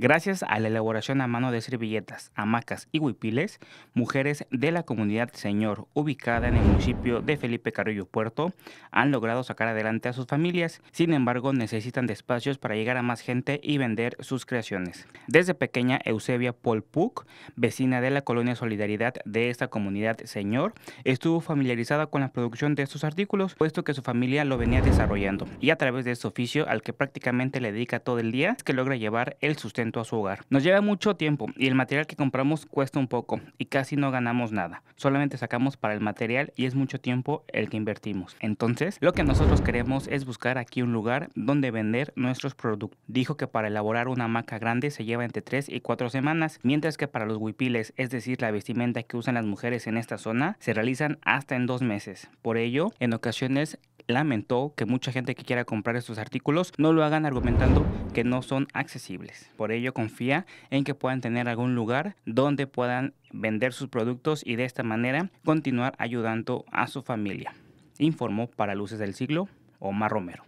Gracias a la elaboración a mano de servilletas, hamacas y huipiles, mujeres de la comunidad Señor, ubicada en el municipio de Felipe Carrillo Puerto, han logrado sacar adelante a sus familias. Sin embargo, necesitan de espacios para llegar a más gente y vender sus creaciones. Desde pequeña, Eusebia Polpuk, vecina de la colonia Solidaridad de esta comunidad Señor, estuvo familiarizada con la producción de estos artículos, puesto que su familia lo venía desarrollando. Y a través de su este oficio, al que prácticamente le dedica todo el día, es que logra llevar el sustento a su hogar. Nos lleva mucho tiempo y el material que compramos cuesta un poco y casi no ganamos nada. Solamente sacamos para el material y es mucho tiempo el que invertimos. Entonces, lo que nosotros queremos es buscar aquí un lugar donde vender nuestros productos. Dijo que para elaborar una maca grande se lleva entre 3 y 4 semanas, mientras que para los huipiles, es decir, la vestimenta que usan las mujeres en esta zona, se realizan hasta en dos meses. Por ello, en ocasiones lamentó que mucha gente que quiera comprar estos artículos no lo hagan argumentando que no son accesibles. Por ello confía en que puedan tener algún lugar donde puedan vender sus productos y de esta manera continuar ayudando a su familia, informó para Luces del Siglo Omar Romero.